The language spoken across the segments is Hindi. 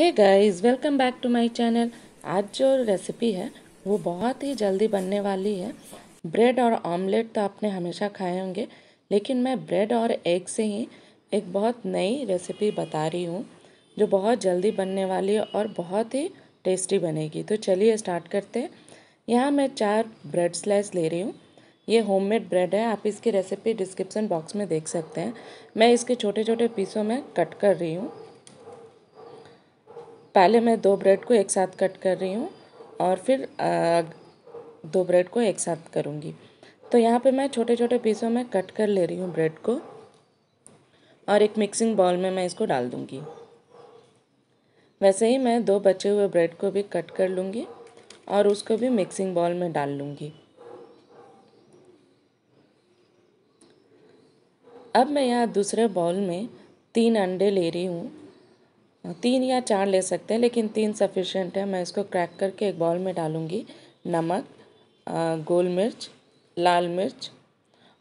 hey guys welcome back to my channel आज जो रेसिपी है वो बहुत ही जल्दी बनने वाली है ब्रेड और ऑमलेट तो आपने हमेशा खाए होंगे लेकिन मैं ब्रेड और एग से ही एक बहुत नई रेसिपी बता रही हूँ जो बहुत जल्दी बनने वाली है और बहुत ही टेस्टी बनेगी तो चलिए स्टार्ट करते हैं यहाँ मैं चार ब्रेड स्लाइस ले रही हूँ ये होममेड ब्रेड है आप इसकी रेसिपी डिस्क्रिप्सन बॉक्स में देख सकते हैं मैं इसके छोटे छोटे पीसों में कट कर रही हूँ पहले मैं दो ब्रेड को एक साथ कट कर रही हूँ और फिर दो ब्रेड को एक साथ करूँगी तो यहाँ पे मैं छोटे छोटे पीसों में कट कर ले रही हूँ ब्रेड को और एक मिक्सिंग बाउल में मैं इसको डाल दूँगी वैसे ही मैं दो बचे हुए ब्रेड को भी कट कर लूँगी और उसको भी मिक्सिंग बाउल में डाल लूँगी अब मैं यहाँ दूसरे बाउल में तीन अंडे ले रही हूँ तीन या चार ले सकते हैं लेकिन तीन सफिशेंट है मैं इसको क्रैक करके एक बॉल में डालूँगी नमक गोल मिर्च लाल मिर्च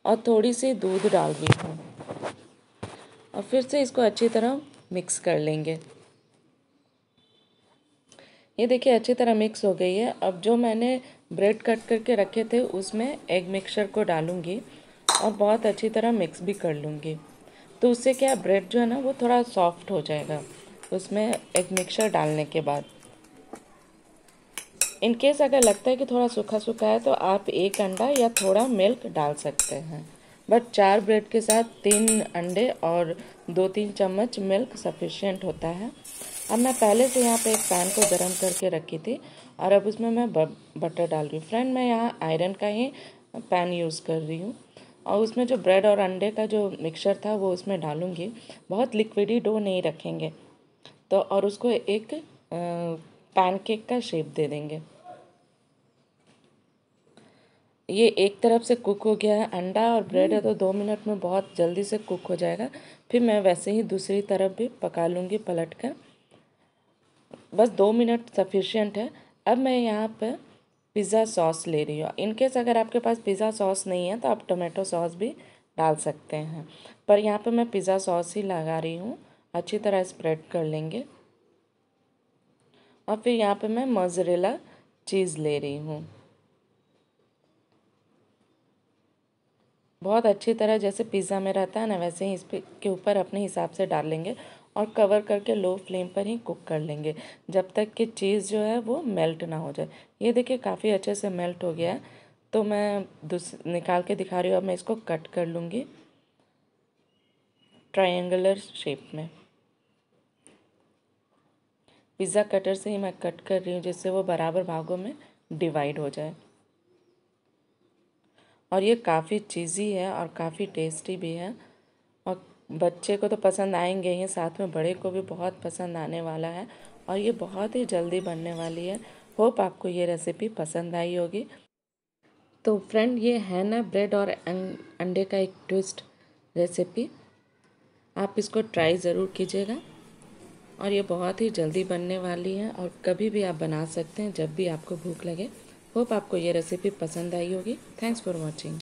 और थोड़ी सी दूध डाल दी हूँ और फिर से इसको अच्छी तरह मिक्स कर लेंगे ये देखिए अच्छी तरह मिक्स हो गई है अब जो मैंने ब्रेड कट करके रखे थे उसमें एग मिक्सचर को डालूँगी और बहुत अच्छी तरह मिक्स भी कर लूँगी तो उससे क्या ब्रेड जो है ना वो थोड़ा सॉफ्ट हो जाएगा उसमें एक मिक्सर डालने के बाद इन केस अगर लगता है कि थोड़ा सूखा सूखा है तो आप एक अंडा या थोड़ा मिल्क डाल सकते हैं बट चार ब्रेड के साथ तीन अंडे और दो तीन चम्मच मिल्क सफिशियंट होता है अब मैं पहले से यहाँ पे एक पैन को गर्म करके रखी थी और अब उसमें मैं बटर डाल रही हूँ फ्रेंड मैं यहाँ आयरन का ही पैन यूज़ कर रही हूँ और उसमें जो ब्रेड और अंडे का जो मिक्सचर था वो उसमें डालूँगी बहुत लिक्विडी डो नहीं रखेंगे तो और उसको एक पैनकेक का शेप दे देंगे ये एक तरफ से कुक हो गया है अंडा और ब्रेड है तो दो मिनट में बहुत जल्दी से कुक हो जाएगा फिर मैं वैसे ही दूसरी तरफ भी पका लूँगी पलट कर बस दो मिनट सफिशियंट है अब मैं यहाँ पर पिज़्ज़ा सॉस ले रही हूँ इनकेस अगर आपके पास पिज़्ज़ा सॉस नहीं है तो आप टोमेटो सॉस भी डाल सकते हैं पर यहाँ पर मैं पिज़्ज़ा सॉस ही लगा रही हूँ अच्छी तरह स्प्रेड कर लेंगे और फिर यहाँ पे मैं मज़रेला चीज़ ले रही हूँ बहुत अच्छी तरह जैसे पिज़्ज़ा में रहता है ना वैसे ही इस के ऊपर अपने हिसाब से डाल लेंगे और कवर करके लो फ्लेम पर ही कुक कर लेंगे जब तक कि चीज़ जो है वो मेल्ट ना हो जाए ये देखिए काफ़ी अच्छे से मेल्ट हो गया है तो मैं दूस निकाल के दिखा रही हूँ अब मैं इसको कट कर लूँगी ट्रायंगलर शेप में पिज़्ज़ा कटर से ही मैं कट कर रही हूँ जिससे वो बराबर भागों में डिवाइड हो जाए और ये काफ़ी चीज़ी है और काफ़ी टेस्टी भी है और बच्चे को तो पसंद आएंगे ही साथ में बड़े को भी बहुत पसंद आने वाला है और ये बहुत ही जल्दी बनने वाली है होप आपको ये रेसिपी पसंद आई होगी तो फ्रेंड ये है ना ब्रेड और अं-, अंडे का एक ट्विस्ट रेसिपी आप इसको ट्राई ज़रूर कीजिएगा और ये बहुत ही जल्दी बनने वाली है और कभी भी आप बना सकते हैं जब भी आपको भूख लगे होप आपको ये रेसिपी पसंद आई होगी थैंक्स फॉर वॉचिंग